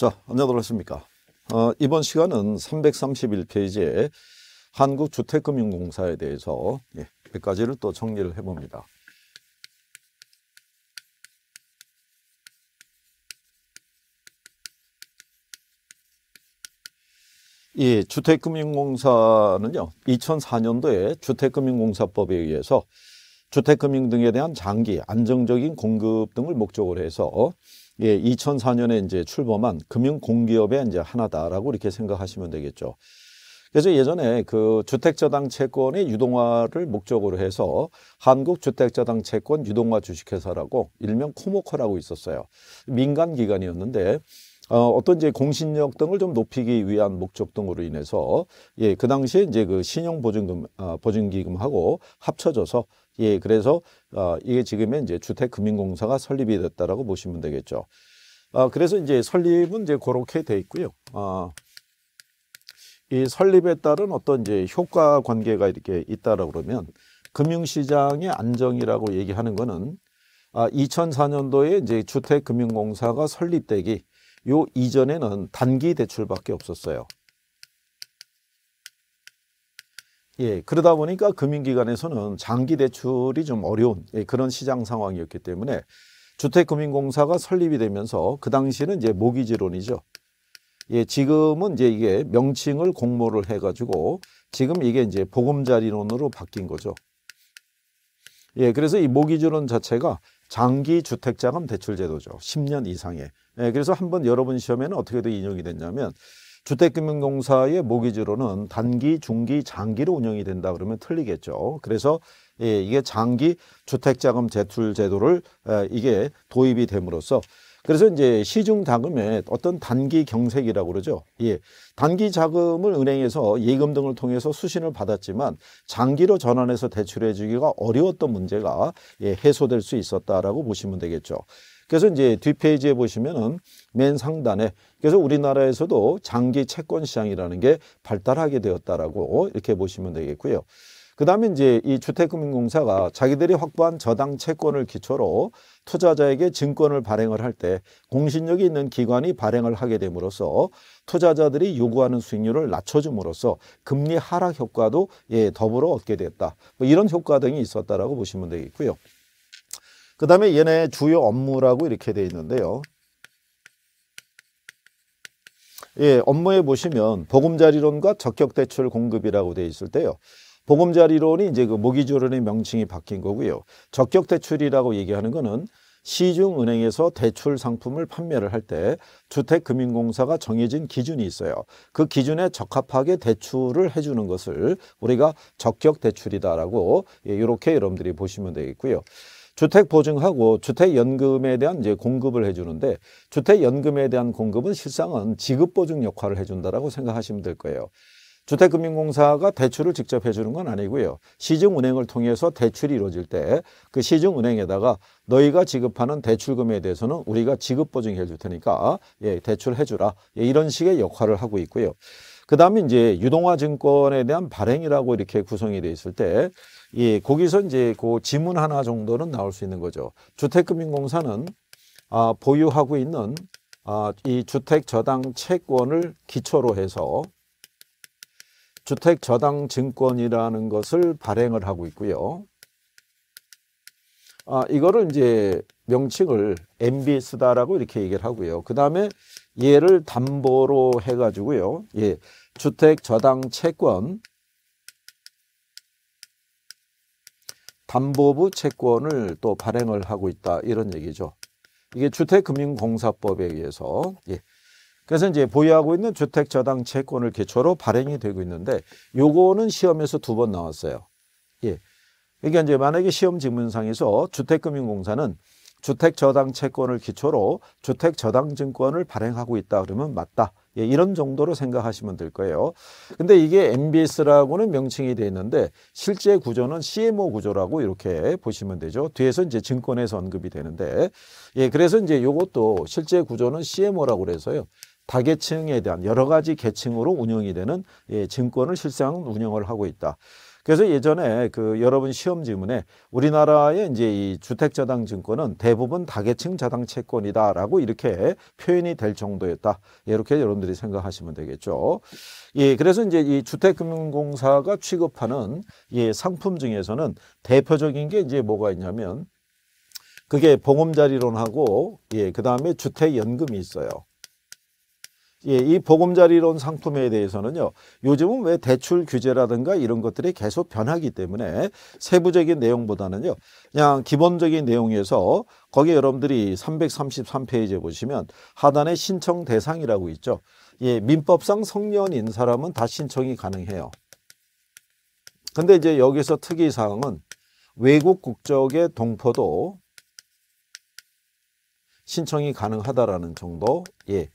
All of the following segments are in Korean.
자, 안녕들 하십니까? 어, 이번 시간은 331페이지에 한국주택금융공사에 대해서 예, 몇 가지를 또 정리를 해봅니다. 이 주택금융공사는요, 2004년도에 주택금융공사법에 의해서 주택금융 등에 대한 장기, 안정적인 공급 등을 목적으로 해서 예, 2004년에 이제 출범한 금융공기업의 이제 하나다라고 이렇게 생각하시면 되겠죠. 그래서 예전에 그 주택저당 채권의 유동화를 목적으로 해서 한국주택저당 채권 유동화 주식회사라고 일명 코모커라고 있었어요. 민간 기관이었는데 어, 어떤 이제 공신력 등을 좀 높이기 위한 목적 등으로 인해서 예, 그 당시에 이제 그 신용보증금, 아, 보증기금하고 합쳐져서 예, 그래서 어, 이게 지금의 이제 주택금융공사가 설립이 됐다라고 보시면 되겠죠. 아, 그래서 이제 설립은 이제 그렇게 돼 있고요. 아, 이 설립에 따른 어떤 이제 효과 관계가 이렇게 있다라고 그러면 금융시장의 안정이라고 얘기하는 거는 아, 2004년도에 이제 주택금융공사가 설립되기 요 이전에는 단기 대출밖에 없었어요. 예, 그러다 보니까 금융기관에서는 장기 대출이 좀 어려운 예, 그런 시장 상황이었기 때문에 주택금융공사가 설립이 되면서 그 당시는 이제 모기지론이죠. 예, 지금은 이제 이게 명칭을 공모를 해가지고 지금 이게 이제 보금자리론으로 바뀐 거죠. 예, 그래서 이 모기지론 자체가 장기 주택자금 대출 제도죠. 10년 이상의. 예, 그래서 한번 여러분 시험에는 어떻게 도 인용이 됐냐면 주택금융공사의 모기지로는 단기, 중기, 장기로 운영이 된다 그러면 틀리겠죠. 그래서 예, 이게 장기 주택자금 제출 제도를 에, 이게 도입이 됨으로써 그래서 이제 시중 자금의 어떤 단기 경색이라고 그러죠. 예. 단기 자금을 은행에서 예금 등을 통해서 수신을 받았지만 장기로 전환해서 대출해 주기가 어려웠던 문제가 예, 해소될 수 있었다라고 보시면 되겠죠. 그래서 이제 뒷페이지에 보시면은 맨 상단에 그래서 우리나라에서도 장기 채권 시장이라는 게 발달하게 되었다라고 이렇게 보시면 되겠고요. 그다음에 이제 이 주택금융공사가 자기들이 확보한 저당 채권을 기초로 투자자에게 증권을 발행을 할 때 공신력이 있는 기관이 발행을 하게 됨으로써 투자자들이 요구하는 수익률을 낮춰줌으로써 금리 하락 효과도 예 더불어 얻게 됐다. 뭐 이런 효과 등이 있었다라고 보시면 되겠고요. 그 다음에 얘네 주요 업무라고 이렇게 되어 있는데요. 예, 업무에 보시면 보금자리론과 적격대출 공급이라고 되어 있을 때요. 보금자리론이 이제 그 모기조론의 명칭이 바뀐 거고요. 적격대출이라고 얘기하는 거는 시중은행에서 대출 상품을 판매를 할 때 주택금융공사가 정해진 기준이 있어요. 그 기준에 적합하게 대출을 해주는 것을 우리가 적격대출이다라고 이렇게 예, 여러분들이 보시면 되겠고요. 주택 보증하고 주택 연금에 대한 이제 공급을 해주는데 주택 연금에 대한 공급은 실상은 지급 보증 역할을 해준다라고 생각하시면 될 거예요. 주택금융공사가 대출을 직접 해주는 건 아니고요. 시중은행을 통해서 대출이 이루어질 때 그 시중은행에다가 너희가 지급하는 대출금에 대해서는 우리가 지급보증해 줄 테니까 예, 대출해 주라. 예, 이런 식의 역할을 하고 있고요. 그 다음에 이제 유동화 증권에 대한 발행이라고 이렇게 구성이 돼 있을 때 예, 거기서 이제 그 지문 하나 정도는 나올 수 있는 거죠. 주택금융공사는 아, 보유하고 있는 아, 이 주택 저당 채권을 기초로 해서 주택 저당 증권이라는 것을 발행을 하고 있고요. 아, 이거를 이제 명칭을 MBS다라고 이렇게 얘기를 하고요. 그 다음에 얘를 담보로 해가지고요. 예, 주택 저당 채권 담보부 채권을 또 발행을 하고 있다 이런 얘기죠. 이게 주택금융공사법에 의해서 예. 그래서 이제 보유하고 있는 주택 저당 채권을 기초로 발행이 되고 있는데 요거는 시험에서 두 번 나왔어요. 예. 그러니까 이제 만약에 시험 지문상에서 주택금융공사는 주택 저당 채권을 기초로 주택 저당 증권을 발행하고 있다 그러면 맞다. 예, 이런 정도로 생각하시면 될 거예요. 근데 이게 MBS라고는 명칭이 돼 있는데 실제 구조는 CMO 구조라고 이렇게 보시면 되죠. 뒤에서 이제 증권에서 언급이 되는데 예, 그래서 이제 요것도 실제 구조는 CMO라고 그래서요. 다계층에 대한 여러 가지 계층으로 운영이 되는 예, 증권을 실상 운영을 하고 있다. 그래서 예전에 그 여러분 시험 질문에 우리나라의 이제 이 주택 저당 증권은 대부분 다계층 저당 채권이다라고 이렇게 표현이 될 정도였다. 이렇게 여러분들이 생각하시면 되겠죠. 예, 그래서 이제 이 주택금융공사가 취급하는 이 예, 상품 중에서는 대표적인 게 이제 뭐가 있냐면 그게 보험자리론하고 예, 그다음에 주택 연금이 있어요. 예, 이 보금자리론 상품에 대해서는요. 요즘은 왜 대출 규제라든가 이런 것들이 계속 변하기 때문에 세부적인 내용보다는요. 그냥 기본적인 내용에서 거기에 여러분들이 333페이지에 보시면 하단에 신청 대상이라고 있죠. 예, 민법상 성년인 사람은 다 신청이 가능해요. 근데 이제 여기서 특이사항은 외국 국적의 동포도 신청이 가능하다라는 정도. 예.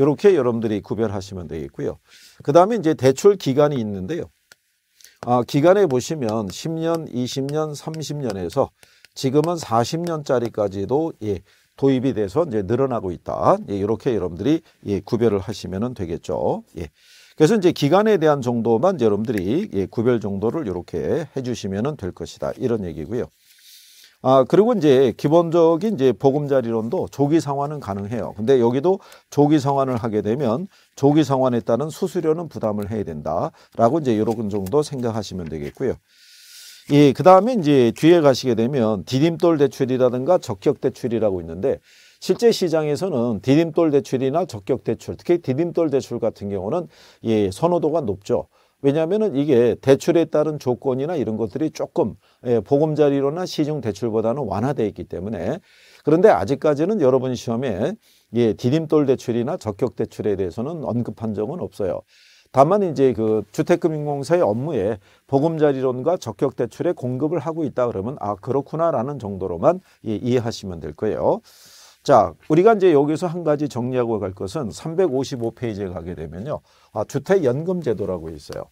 이렇게 여러분들이 구별하시면 되겠고요. 그 다음에 이제 대출 기간이 있는데요. 아, 기간에 보시면 10년, 20년, 30년에서 지금은 40년짜리까지도 예, 도입이 돼서 이제 늘어나고 있다. 예, 이렇게 여러분들이 예, 구별을 하시면 되겠죠. 예. 그래서 이제 기간에 대한 정도만 여러분들이 예, 구별 정도를 이렇게 해주시면 될 것이다. 이런 얘기고요. 아, 그리고 이제 기본적인 이제 보금자리론도 조기 상환은 가능해요. 근데 여기도 조기 상환을 하게 되면 조기 상환에 따른 수수료는 부담을 해야 된다라고 이제 요런 정도 생각하시면 되겠고요. 예, 그 다음에 이제 뒤에 가시게 되면 디딤돌 대출이라든가 적격 대출이라고 있는데 실제 시장에서는 디딤돌 대출이나 적격 대출, 특히 디딤돌 대출 같은 경우는 예, 선호도가 높죠. 왜냐하면 이게 대출에 따른 조건이나 이런 것들이 조금 예, 보금자리로나 시중 대출보다는 완화돼 있기 때문에 그런데 아직까지는 여러분 시험에 예, 디딤돌 대출이나 적격 대출에 대해서는 언급한 적은 없어요. 다만 이제 그 주택금융공사의 업무에 보금자리론과 적격 대출에 공급을 하고 있다 그러면 아 그렇구나라는 정도로만 예, 이해하시면 될 거예요. 자, 우리가 이제 여기서 한 가지 정리하고 갈 것은 355페이지에 가게 되면요. 아, 주택연금제도라고 있어요.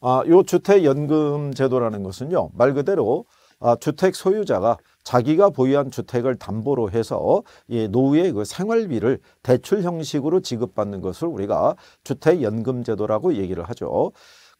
아, 요 주택연금제도라는 것은요. 말 그대로 아, 주택 소유자가 자기가 보유한 주택을 담보로 해서 예, 노후의 그 생활비를 대출 형식으로 지급받는 것을 우리가 주택연금제도라고 얘기를 하죠.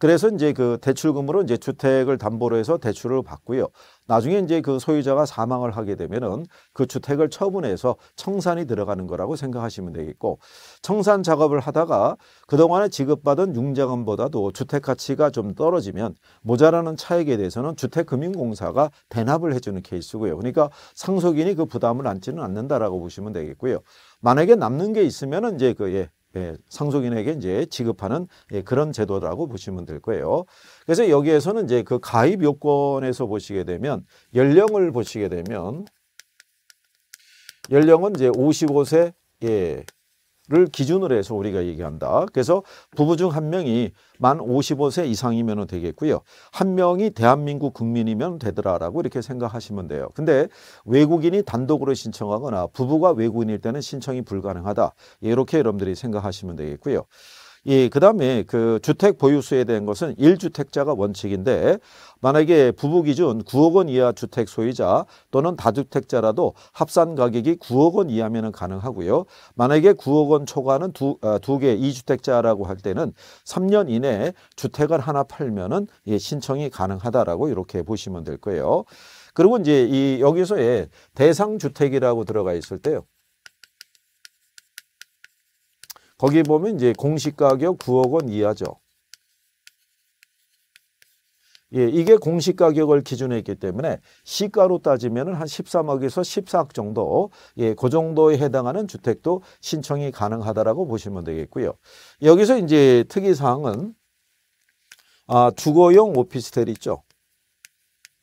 그래서 이제 그 대출금으로 이제 주택을 담보로 해서 대출을 받고요. 나중에 이제 그 소유자가 사망을 하게 되면은 그 주택을 처분해서 청산이 들어가는 거라고 생각하시면 되겠고 청산 작업을 하다가 그동안에 지급받은 융자금보다도 주택 가치가 좀 떨어지면 모자라는 차액에 대해서는 주택금융공사가 대납을 해주는 케이스고요. 그러니까 상속인이 그 부담을 안지는 않는다라고 보시면 되겠고요. 만약에 남는 게 있으면은 이제 그 예, 예, 상속인에게 이제 지급하는 예, 그런 제도라고 보시면 될 거예요. 그래서 여기에서는 이제 그 가입 요건에서 보시게 되면 연령을 보시게 되면 연령은 이제 55세 예, 를 기준으로 해서 우리가 얘기한다. 그래서 부부 중 한 명이 만 55세 이상이면 되겠고요. 한 명이 대한민국 국민이면 되더라라고 이렇게 생각하시면 돼요. 근데 외국인이 단독으로 신청하거나 부부가 외국인일 때는 신청이 불가능하다. 이렇게 여러분들이 생각하시면 되겠고요. 예, 그다음에 그 주택 보유수에 대한 것은 1주택자가 원칙인데 만약에 부부 기준 9억 원 이하 주택 소유자 또는 다주택자라도 합산 가격이 9억 원이하면 가능하고요. 만약에 9억 원 초과는 두 아, 두개 2주택자라고 할 때는 3년 이내에 주택을 하나 팔면은 예, 신청이 가능하다라고 이렇게 보시면 될 거예요. 그리고 이제 이 여기서의 대상 주택이라고 들어가 있을 때요. 거기 보면 이제 공시가격 9억 원 이하죠. 예, 이게 공시가격을 기준에 있기 때문에 시가로 따지면 한 13억에서 14억 정도 예, 그 정도에 해당하는 주택도 신청이 가능하다고 보시면 되겠고요. 여기서 이제 특이사항은 아, 주거용 오피스텔 있죠.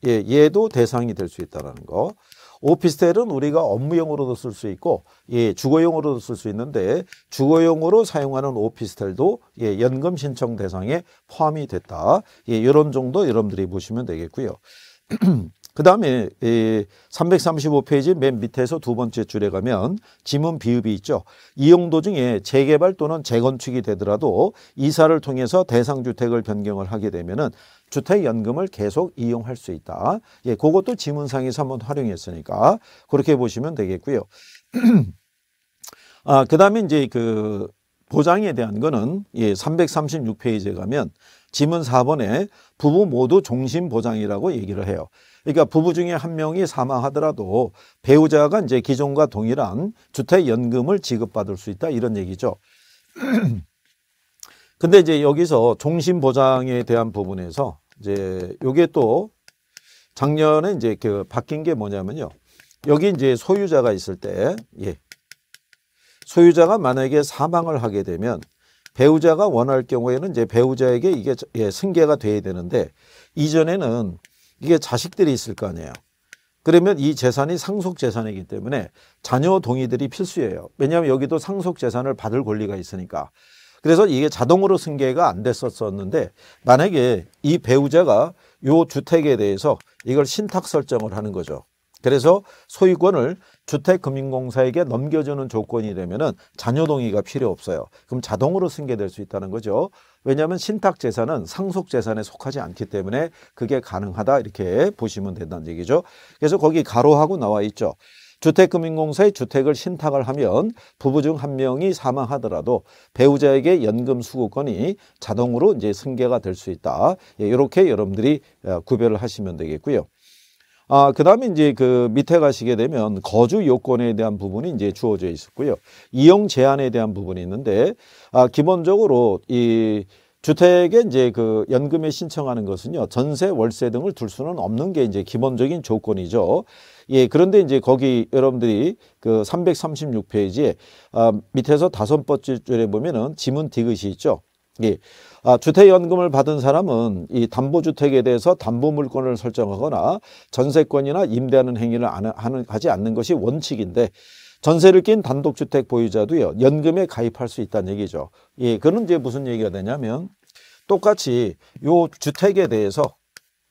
예, 얘도 대상이 될 수 있다는 거. 오피스텔은 우리가 업무용으로도 쓸 수 있고 예, 주거용으로도 쓸 수 있는데 주거용으로 사용하는 오피스텔도 예, 연금 신청 대상에 포함이 됐다. 예, 이런 정도 여러분들이 보시면 되겠고요. 그 다음에 335페이지 맨 밑에서 두 번째 줄에 가면 지문 비읍이 있죠. 이용 도중에 재개발 또는 재건축이 되더라도 이사를 통해서 대상주택을 변경을 하게 되면은 주택연금을 계속 이용할 수 있다. 예, 그것도 지문상에서 한번 활용했으니까 그렇게 보시면 되겠고요. 아, 그 다음에 이제 그 보장에 대한 거는 예, 336페이지에 가면 지문 4번에 부부 모두 종신 보장이라고 얘기를 해요. 그러니까 부부 중에 한 명이 사망하더라도 배우자가 이제 기존과 동일한 주택연금을 지급받을 수 있다 이런 얘기죠. 근데 이제 여기서 종신보장에 대한 부분에서 이제 요게 또 작년에 이제 그 바뀐 게 뭐냐면요. 여기 이제 소유자가 있을 때, 예. 소유자가 만약에 사망을 하게 되면 배우자가 원할 경우에는 이제 배우자에게 이게 예, 승계가 돼야 되는데 이전에는 이게 자식들이 있을 거 아니에요. 그러면 이 재산이 상속 재산이기 때문에 자녀 동의들이 필수예요. 왜냐하면 여기도 상속 재산을 받을 권리가 있으니까. 그래서 이게 자동으로 승계가 안 됐었었는데 만약에 이 배우자가 이 주택에 대해서 이걸 신탁 설정을 하는 거죠. 그래서 소유권을 주택금융공사에게 넘겨주는 조건이 되면 자녀 동의가 필요 없어요. 그럼 자동으로 승계될 수 있다는 거죠. 왜냐하면 신탁 재산은 상속 재산에 속하지 않기 때문에 그게 가능하다 이렇게 보시면 된다는 얘기죠. 그래서 거기 가로하고 나와 있죠. 주택금융공사에 주택을 신탁을 하면 부부 중 한 명이 사망하더라도 배우자에게 연금 수급권이 자동으로 이제 승계가 될 수 있다. 이렇게 예, 여러분들이 어, 구별을 하시면 되겠고요. 아, 그 다음에 이제 그 밑에 가시게 되면 거주 요건에 대한 부분이 이제 주어져 있었고요. 이용 제한에 대한 부분이 있는데, 아, 기본적으로 이 주택에 이제 그 연금에 신청하는 것은요, 전세, 월세 등을 둘 수는 없는 게 이제 기본적인 조건이죠. 예, 그런데 이제 거기 여러분들이 그 336페이지에 아, 밑에서 다섯 번째 줄에 보면은 지문 디귿이 있죠. 예. 아, 주택연금을 받은 사람은 이 담보주택에 대해서 담보물건을 설정하거나 전세권이나 임대하는 행위를 안, 하는, 하지 않는 것이 원칙인데 전세를 낀 단독주택 보유자도요, 연금에 가입할 수 있다는 얘기죠. 예, 그는 이제 무슨 얘기가 되냐면 똑같이 요 주택에 대해서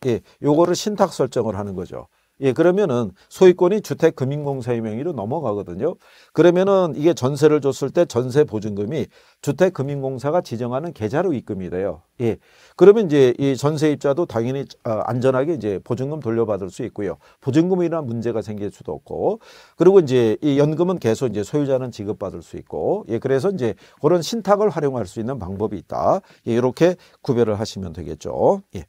예, 요거를 신탁 설정을 하는 거죠. 예, 그러면은 소유권이 주택금융공사의 명의로 넘어가거든요. 그러면은 이게 전세를 줬을 때 전세 보증금이 주택금융공사가 지정하는 계좌로 입금이 돼요. 예. 그러면 이제 이 전세입자도 당연히 아, 안전하게 이제 보증금 돌려받을 수 있고요. 보증금이나 문제가 생길 수도 없고. 그리고 이제 이 연금은 계속 이제 소유자는 지급받을 수 있고. 예, 그래서 이제 그런 신탁을 활용할 수 있는 방법이 있다. 예, 이렇게 구별을 하시면 되겠죠. 예.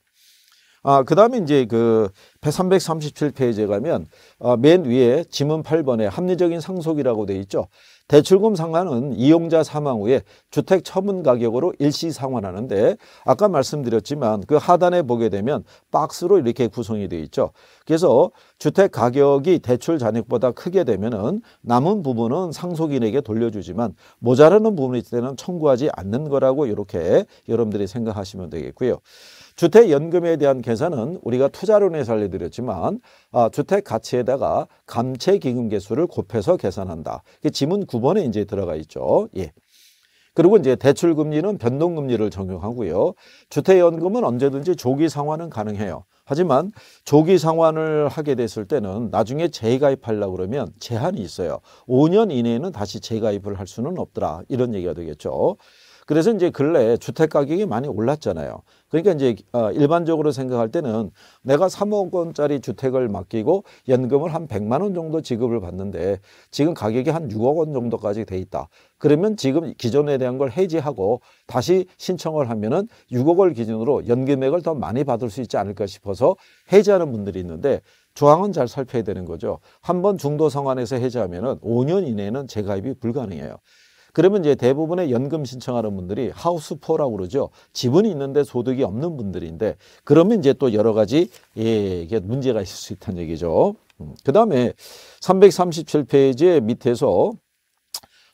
아, 그 다음에 이제 그 337페이지에 가면 어, 맨 위에 지문 8번에 합리적인 상속이라고 돼 있죠. 대출금 상환은 이용자 사망 후에 주택 처분 가격으로 일시 상환하는데 아까 말씀드렸지만 그 하단에 보게 되면 박스로 이렇게 구성이 돼 있죠. 그래서 주택 가격이 대출 잔액보다 크게 되면은 남은 부분은 상속인에게 돌려주지만 모자라는 부분일 때는 청구하지 않는 거라고 이렇게 여러분들이 생각하시면 되겠고요. 주택연금에 대한 계산은 우리가 투자론에서 알려드렸지만 아, 주택 가치에다가 감채기금 개수를 곱해서 계산한다. 지문 9번에 이제 들어가 있죠. 예. 그리고 이제 대출금리는 변동금리를 적용하고요. 주택연금은 언제든지 조기 상환은 가능해요. 하지만 조기 상환을 하게 됐을 때는 나중에 재가입하려고 그러면 제한이 있어요. 5년 이내에는 다시 재가입을 할 수는 없더라. 이런 얘기가 되겠죠. 그래서 이제 근래 주택 가격이 많이 올랐잖아요. 그러니까 이제 어, 일반적으로 생각할 때는 내가 3억 원짜리 주택을 맡기고 연금을 한 100만 원 정도 지급을 받는데 지금 가격이 한 6억 원 정도까지 돼 있다. 그러면 지금 기존에 대한 걸 해지하고 다시 신청을 하면은 6억을 기준으로 연금액을 더 많이 받을 수 있지 않을까 싶어서 해지하는 분들이 있는데 조항은 잘 살펴야 되는 거죠. 한 번 중도 성안에서 해지하면은 5년 이내에는 재가입이 불가능해요. 그러면 이제 대부분의 연금 신청하는 분들이 하우스포라고 그러죠. 지분이 있는데 소득이 없는 분들인데 그러면 이제 또 여러 가지 예, 이게 문제가 있을 수 있다는 얘기죠. 음, 그다음에 337페이지 밑에서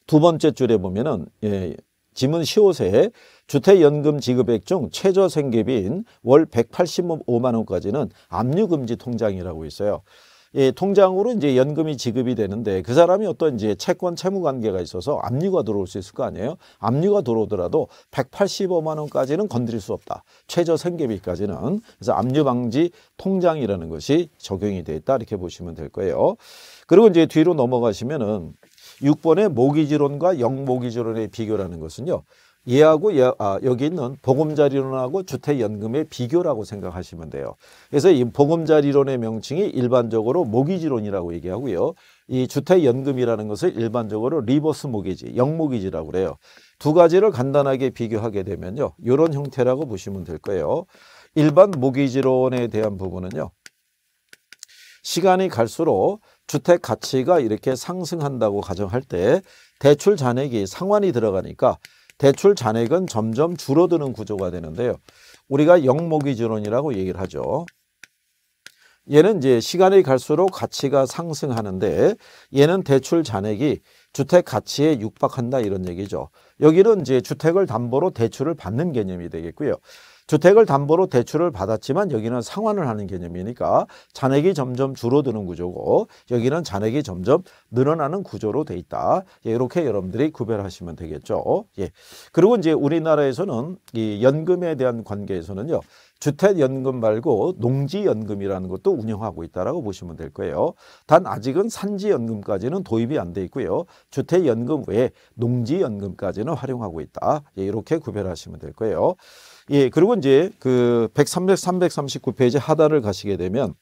두 번째 줄에 보면은 예, 지문 15세 주택연금 지급액 중 최저 생계비인 월 185만 원까지는 압류금지 통장이라고 있어요. 예, 통장으로 이제 연금이 지급이 되는데 그 사람이 어떤 이제 채권 채무 관계가 있어서 압류가 들어올 수 있을 거 아니에요. 압류가 들어오더라도 185만 원까지는 건드릴 수 없다. 최저 생계비까지는 그래서 압류 방지 통장이라는 것이 적용이 돼 있다 이렇게 보시면 될 거예요. 그리고 이제 뒤로 넘어가시면은 6번의 모기지론과 영모기지론의 비교라는 것은요. 얘하고 얘, 아, 여기 있는 보금자리론하고 주택연금의 비교라고 생각하시면 돼요. 그래서 이 보금자리론의 명칭이 일반적으로 모기지론이라고 얘기하고요. 이 주택연금이라는 것을 일반적으로 리버스 모기지, 영모기지라고 그래요. 두 가지를 간단하게 비교하게 되면요. 이런 형태라고 보시면 될 거예요. 일반 모기지론에 대한 부분은요. 시간이 갈수록 주택 가치가 이렇게 상승한다고 가정할 때 대출 잔액이 상환이 들어가니까 대출 잔액은 점점 줄어드는 구조가 되는데요. 우리가 영목이 지원이라고 얘기를 하죠. 얘는 이제 시간이 갈수록 가치가 상승하는데 얘는 대출 잔액이 주택 가치에 육박한다 이런 얘기죠. 여기는 이제 주택을 담보로 대출을 받는 개념이 되겠고요. 주택을 담보로 대출을 받았지만 여기는 상환을 하는 개념이니까 잔액이 점점 줄어드는 구조고 여기는 잔액이 점점 늘어나는 구조로 돼 있다. 예, 이렇게 여러분들이 구별하시면 되겠죠. 예. 그리고 이제 우리나라에서는 이 연금에 대한 관계에서는요. 주택연금 말고 농지연금이라는 것도 운영하고 있다라고 보시면 될 거예요. 단 아직은 산지연금까지는 도입이 안 돼 있고요. 주택연금 외에 농지연금까지는 활용하고 있다. 예, 이렇게 구별하시면 될 거예요. 예, 그리고 이제 그 103, 339페이지 하단을 가시게 되면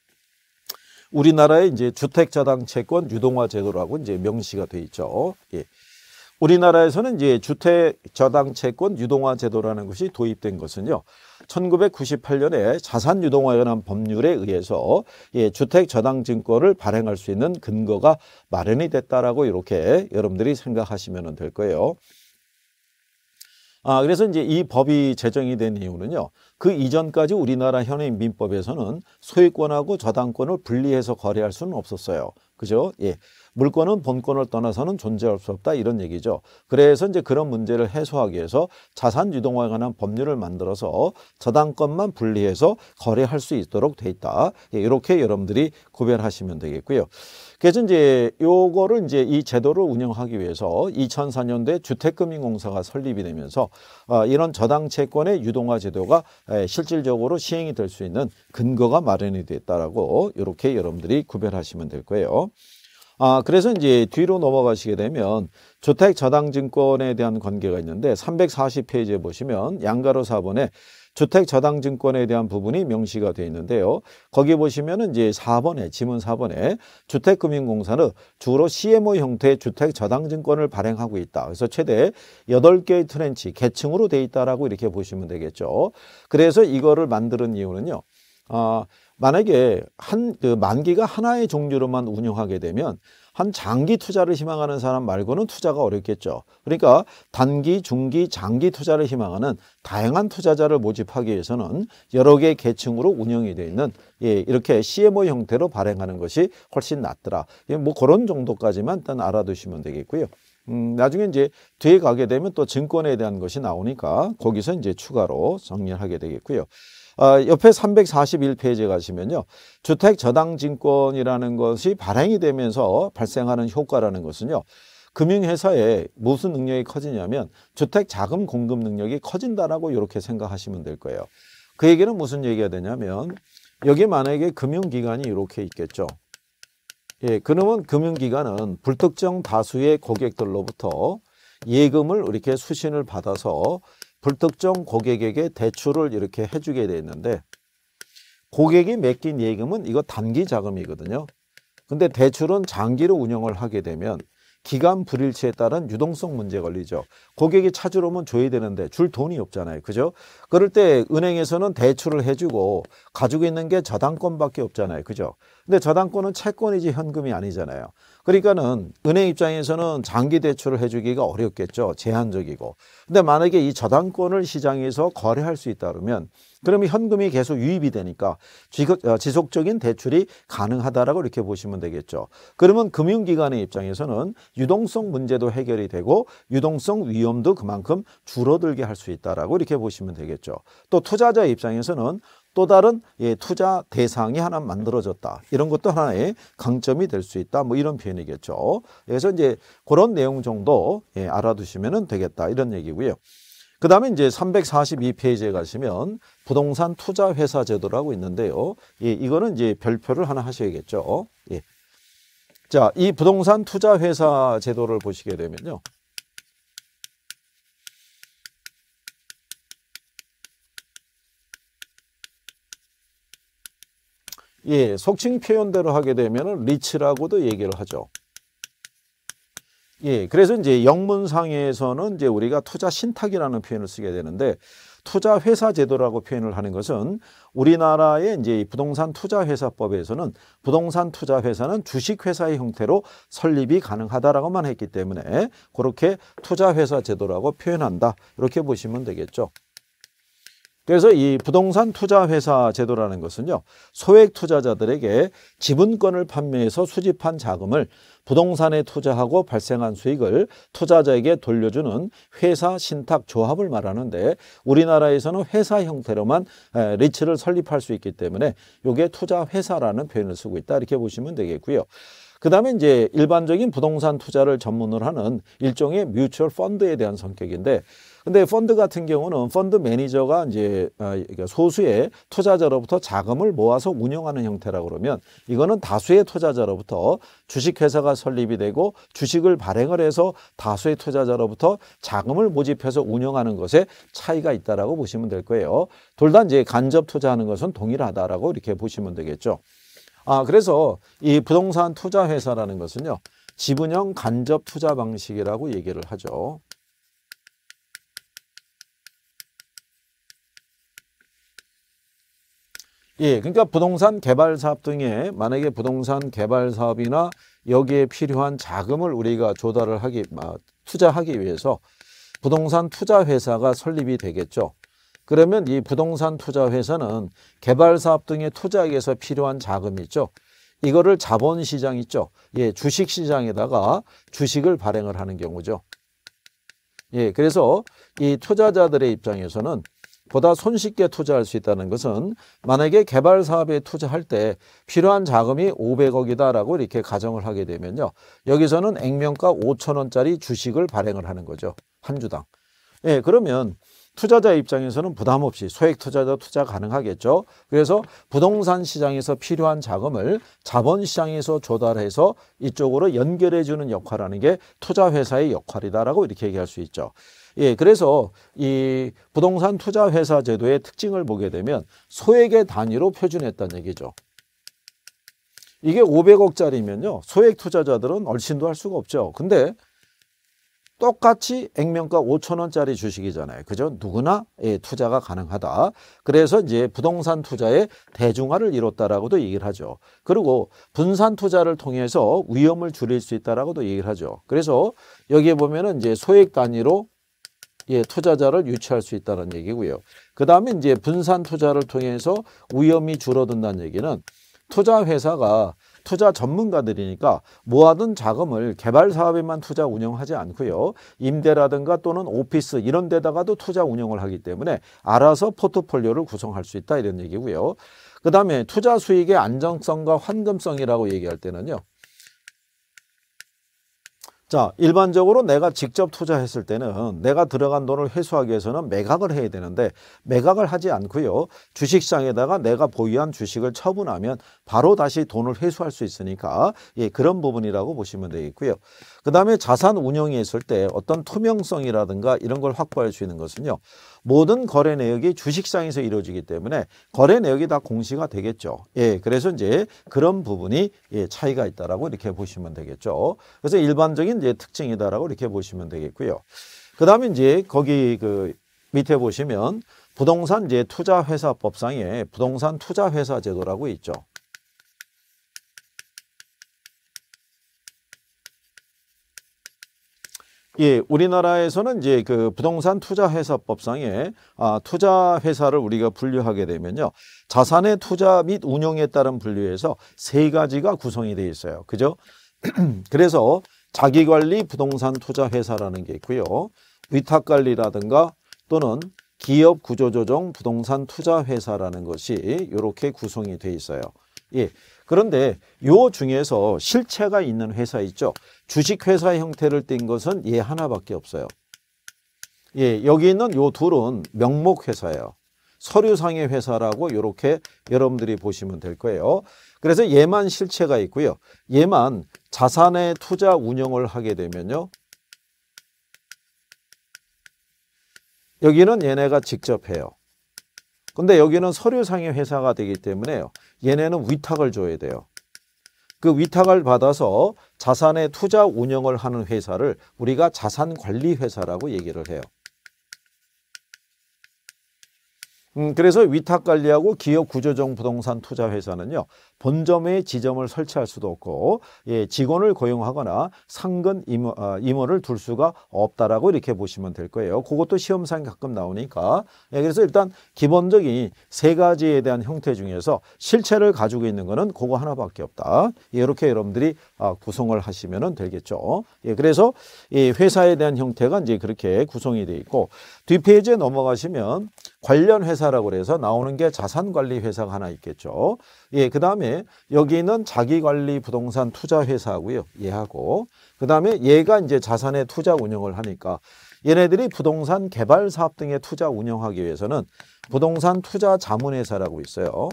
우리나라의 이제 주택자당 채권 유동화 제도라고 이제 명시가 돼 있죠. 예. 우리나라에서는 이제 주택 저당 채권 유동화 제도라는 것이 도입된 것은요. 1998년에 자산 유동화에 관한 법률에 의해서 예, 주택 저당 증권을 발행할 수 있는 근거가 마련이 됐다라고 이렇게 여러분들이 생각하시면 될 거예요. 아, 그래서 이제 이 법이 제정이 된 이유는요. 그 이전까지 우리나라 현행 민법에서는 소유권하고 저당권을 분리해서 거래할 수는 없었어요. 그죠? 예. 물권은 본권을 떠나서는 존재할 수 없다 이런 얘기죠. 그래서 이제 그런 문제를 해소하기 위해서 자산 유동화에 관한 법률을 만들어서 저당권만 분리해서 거래할 수 있도록 돼 있다. 예, 이렇게 여러분들이 구별하시면 되겠고요. 그래서 이제 요거를 이제 이 제도를 운영하기 위해서 2004년도에 주택금융공사가 설립이 되면서 어, 이런 저당 채권의 유동화 제도가 실질적으로 시행이 될 수 있는 근거가 마련이 됐다라고 이렇게 여러분들이 구별하시면 될 거예요. 아, 그래서 이제 뒤로 넘어가시게 되면 주택 저당 증권에 대한 관계가 있는데 340페이지에 보시면 양가로 4번에 주택 저당 증권에 대한 부분이 명시가 되어 있는데요. 거기 보시면은 이제 4번에 지문 4번에 주택금융공사는 주로 CMO 형태의 주택 저당 증권을 발행하고 있다. 그래서 최대 8개의 트렌치 계층으로 돼 있다라고 이렇게 보시면 되겠죠. 그래서 이거를 만드는 이유는요. 아, 만약에 한 그 만기가 하나의 종류로만 운영하게 되면 한 장기 투자를 희망하는 사람 말고는 투자가 어렵겠죠. 그러니까 단기, 중기, 장기 투자를 희망하는 다양한 투자자를 모집하기 위해서는 여러 개의 계층으로 운영이 되어 있는 예, 이렇게 CMO 형태로 발행하는 것이 훨씬 낫더라. 예, 뭐 그런 정도까지만 일단 알아두시면 되겠고요. 음, 나중에 이제 뒤에 가게 되면 또 증권에 대한 것이 나오니까 거기서 이제 추가로 정리하게 되겠고요. 어, 옆에 341페이지에 가시면요. 주택 저당증권이라는 것이 발행이 되면서 발생하는 효과라는 것은요. 금융회사에 무슨 능력이 커지냐면 주택 자금 공급 능력이 커진다라고 이렇게 생각하시면 될 거예요. 그 얘기는 무슨 얘기가 되냐면 여기 만약에 금융기관이 이렇게 있겠죠. 예, 그러면 금융기관은 불특정 다수의 고객들로부터 예금을 이렇게 수신을 받아서 불특정 고객에게 대출을 이렇게 해주게 돼 있는데 고객이 맡긴 예금은 이거 단기 자금이거든요. 근데 대출은 장기로 운영을 하게 되면 기간 불일치에 따른 유동성 문제 걸리죠. 고객이 찾으러 오면 줘야 되는데 줄 돈이 없잖아요. 그죠? 그럴 때 은행에서는 대출을 해주고 가지고 있는 게 저당권밖에 없잖아요. 그죠? 근데 저당권은 채권이지 현금이 아니잖아요. 그러니까는 은행 입장에서는 장기 대출을 해주기가 어렵겠죠. 제한적이고. 근데 만약에 이 저당권을 시장에서 거래할 수 있다 그러면 그러면 현금이 계속 유입이 되니까 어, 지속적인 대출이 가능하다라고 이렇게 보시면 되겠죠. 그러면 금융기관의 입장에서는 유동성 문제도 해결이 되고 유동성 위험도 그만큼 줄어들게 할 수 있다라고 이렇게 보시면 되겠죠. 또 투자자의 입장에서는 또 다른 예, 투자 대상이 하나 만들어졌다. 이런 것도 하나의 강점이 될 수 있다. 뭐 이런 표현이겠죠. 그래서 이제 그런 내용 정도 예, 알아두시면 되겠다. 이런 얘기고요. 그 다음에 이제 342페이지에 가시면 부동산 투자 회사 제도라고 있는데요. 예, 이거는 이제 별표를 하나 하셔야겠죠. 예. 자, 이 부동산 투자 회사 제도를 보시게 되면요. 예, 속칭 표현대로 하게 되면 리치라고도 얘기를 하죠. 예, 그래서 이제 영문상에서는 이제 우리가 투자 신탁이라는 표현을 쓰게 되는데 투자 회사 제도라고 표현을 하는 것은 우리나라의 이제 부동산 투자 회사법에서는 부동산 투자 회사는 주식 회사의 형태로 설립이 가능하다라고만 했기 때문에 그렇게 투자 회사 제도라고 표현한다. 이렇게 보시면 되겠죠. 그래서 이 부동산 투자 회사 제도라는 것은요. 소액 투자자들에게 지분권을 판매해서 수집한 자금을 부동산에 투자하고 발생한 수익을 투자자에게 돌려주는 회사 신탁 조합을 말하는데 우리나라에서는 회사 형태로만 리츠를 설립할 수 있기 때문에 요게 투자 회사라는 표현을 쓰고 있다. 이렇게 보시면 되겠고요. 그 다음에 이제 일반적인 부동산 투자를 전문으로 하는 일종의 뮤추얼 펀드에 대한 성격인데 근데 펀드 같은 경우는 펀드 매니저가 이제 아, 그러니까 소수의 투자자로부터 자금을 모아서 운영하는 형태라 그러면 이거는 다수의 투자자로부터 주식회사가 설립이 되고 주식을 발행을 해서 다수의 투자자로부터 자금을 모집해서 운영하는 것에 차이가 있다라고 보시면 될 거예요. 둘 다 이제 간접 투자하는 것은 동일하다라고 이렇게 보시면 되겠죠. 아, 그래서 이 부동산 투자 회사라는 것은요. 지분형 간접 투자 방식이라고 얘기를 하죠. 예, 그러니까 부동산 개발 사업 등에 만약에 부동산 개발 사업이나 여기에 필요한 자금을 우리가 조달을 하기, 투자하기 위해서 부동산 투자 회사가 설립이 되겠죠. 그러면 이 부동산 투자 회사는 개발 사업 등의 투자에서 필요한 자금 이 있죠. 이거를 자본시장 있죠. 예, 주식시장에다가 주식을 발행을 하는 경우죠. 예, 그래서 이 투자자들의 입장에서는 보다 손쉽게 투자할 수 있다는 것은 만약에 개발 사업에 투자할 때 필요한 자금이 500억이다라고 이렇게 가정을 하게 되면요. 여기서는 액면가 5천 원짜리 주식을 발행을 하는 거죠. 한 주당. 예, 그러면 투자자 입장에서는 부담 없이 소액 투자자 투자 가능하겠죠. 그래서 부동산 시장에서 필요한 자금을 자본 시장에서 조달해서 이쪽으로 연결해 주는 역할하는 게 투자 회사의 역할이다라고 이렇게 얘기할 수 있죠. 예, 그래서 이 부동산 투자 회사 제도의 특징을 보게 되면 소액의 단위로 표준했다는 얘기죠. 이게 500억짜리면요. 소액 투자자들은 얼씬도 할 수가 없죠. 근데 똑같이 액면가 5천원짜리 주식이잖아요. 그죠? 누구나 예, 투자가 가능하다. 그래서 이제 부동산 투자의 대중화를 이뤘다라고도 얘기를 하죠. 그리고 분산 투자를 통해서 위험을 줄일 수 있다라고도 얘기를 하죠. 그래서 여기에 보면은 이제 소액 단위로 예, 투자자를 유치할 수 있다는 얘기고요. 그 다음에 이제 분산 투자를 통해서 위험이 줄어든다는 얘기는 투자 회사가 투자 전문가들이니까 모아둔 자금을 개발 사업에만 투자 운영하지 않고요. 임대라든가 또는 오피스 이런 데다가도 투자 운영을 하기 때문에 알아서 포트폴리오를 구성할 수 있다 이런 얘기고요. 그 다음에 투자 수익의 안정성과 환금성이라고 얘기할 때는요. 자 일반적으로 내가 직접 투자했을 때는 내가 들어간 돈을 회수하기 위해서는 매각을 해야 되는데 매각을 하지 않고요 주식시장에다가 내가 보유한 주식을 처분하면 바로 다시 돈을 회수할 수 있으니까 예 그런 부분이라고 보시면 되겠고요 그 다음에 자산 운영에 있을 때 어떤 투명성이라든가 이런 걸 확보할 수 있는 것은요. 모든 거래 내역이 주식상에서 이루어지기 때문에 거래 내역이 다 공시가 되겠죠. 예, 그래서 이제 그런 부분이 예, 차이가 있다라고 이렇게 보시면 되겠죠. 그래서 일반적인 이제 특징이다라고 이렇게 보시면 되겠고요. 그 다음에 이제 거기 그 밑에 보시면 부동산 이제 투자회사법상에 부동산 투자회사 제도라고 있죠. 예, 우리나라에서는 이제 그 부동산 투자회사법상에 아, 투자회사를 우리가 분류하게 되면요. 자산의 투자 및 운용에 따른 분류에서 세 가지가 구성이 되어 있어요. 그죠? 그래서 자기관리 부동산 투자회사라는 게 있고요. 위탁관리라든가 또는 기업 구조조정 부동산 투자회사라는 것이 이렇게 구성이 되어 있어요. 예. 그런데 요 중에서 실체가 있는 회사 있죠. 주식회사 형태를 띈 것은 얘 예, 하나밖에 없어요. 예, 여기 있는 요 둘은 명목회사예요. 서류상의 회사라고 이렇게 여러분들이 보시면 될 거예요. 그래서 얘만 실체가 있고요. 얘만 자산의 투자 운영을 하게 되면요. 여기는 얘네가 직접 해요. 근데 여기는 서류상의 회사가 되기 때문에요. 얘네는 위탁을 줘야 돼요. 그 위탁을 받아서 자산의 투자 운영을 하는 회사를 우리가 자산관리회사라고 얘기를 해요. 음, 그래서 위탁관리하고 기업구조정 부동산 투자회사는요. 본점에 지점을 설치할 수도 없고 예, 직원을 고용하거나 상근 임원, 아, 어, 임원을 둘 수가 없다라고 이렇게 보시면 될 거예요. 그것도 시험상 가끔 나오니까 예, 그래서 일단 기본적인 세 가지에 대한 형태 중에서 실체를 가지고 있는 거는 그거 하나밖에 없다. 예, 이렇게 여러분들이 아, 구성을 하시면 되겠죠. 예, 그래서 이 회사에 대한 형태가 이제 그렇게 구성이 되어 있고 뒷페이지에 넘어가시면 관련 회사라고 해서 나오는 게 자산관리 회사가 하나 있겠죠. 예, 그 다음에 여기는 자기관리 부동산 투자 회사고요. 얘하고 그 다음에 얘가 이제 자산의 투자 운영을 하니까 얘네들이 부동산 개발 사업 등의 투자 운영하기 위해서는 부동산 투자 자문회사라고 있어요.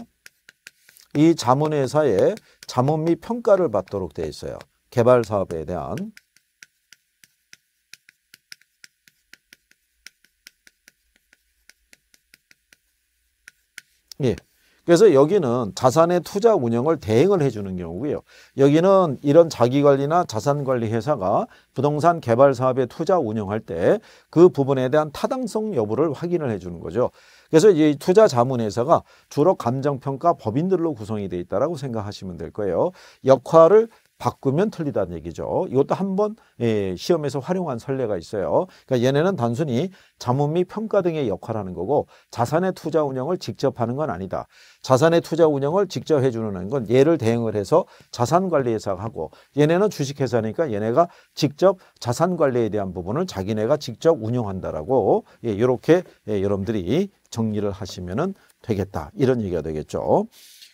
이 자문회사에 자문 및 평가를 받도록 되어 있어요. 개발 사업에 대한 예. 그래서 여기는 자산의 투자 운영을 대행을 해주는 경우고요. 여기는 이런 자기관리나 자산관리 회사가 부동산 개발 사업에 투자 운영할 때 그 부분에 대한 타당성 여부를 확인을 해주는 거죠. 그래서 이 투자 자문회사가 주로 감정평가 법인들로 구성이 돼 있다라고 생각하시면 될 거예요. 역할을 바꾸면 틀리다는 얘기죠. 이것도 한번 예, 시험에서 활용한 선례가 있어요. 그러니까 얘네는 단순히 자문 및 평가 등의 역할하는 을 거고 자산의 투자 운영을 직접 하는 건 아니다. 자산의 투자 운영을 직접 해주는 건 얘를 대응을 해서 자산관리회사가 하고 얘네는 주식회사니까 얘네가 직접 자산관리에 대한 부분을 자기네가 직접 운영한다라고 예, 이렇게 예, 여러분들이 정리를 하시면 되겠다. 이런 얘기가 되겠죠.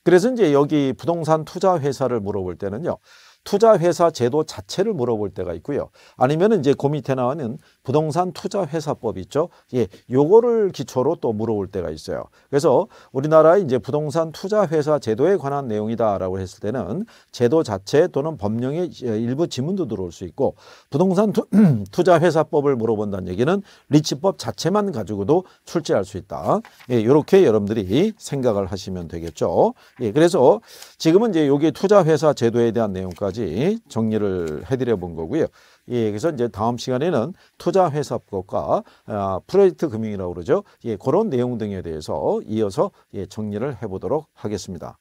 그래서 이제 여기 부동산 투자 회사를 물어볼 때는요. 투자회사 제도 자체를 물어볼 때가 있고요. 아니면 이제 그 밑에 나오는 부동산 투자회사법 있죠. 예, 요거를 기초로 또 물어볼 때가 있어요. 그래서 우리나라의 이제 부동산 투자회사 제도에 관한 내용이다라고 했을 때는 제도 자체 또는 법령의 예, 일부 지문도 들어올 수 있고 부동산 투, 투자회사법을 물어본다는 얘기는 리치법 자체만 가지고도 출제할 수 있다. 예, 요렇게 여러분들이 생각을 하시면 되겠죠. 예, 그래서 지금은 이제 여기 투자회사 제도에 대한 내용까지 여지 정리를 해드려 본 거고요. 예, 그래서 이제 다음 시간에는 투자회사법과 아, 프로젝트 금융이라고 그러죠. 예, 그런 내용 등에 대해서 이어서 예, 정리를 해보도록 하겠습니다.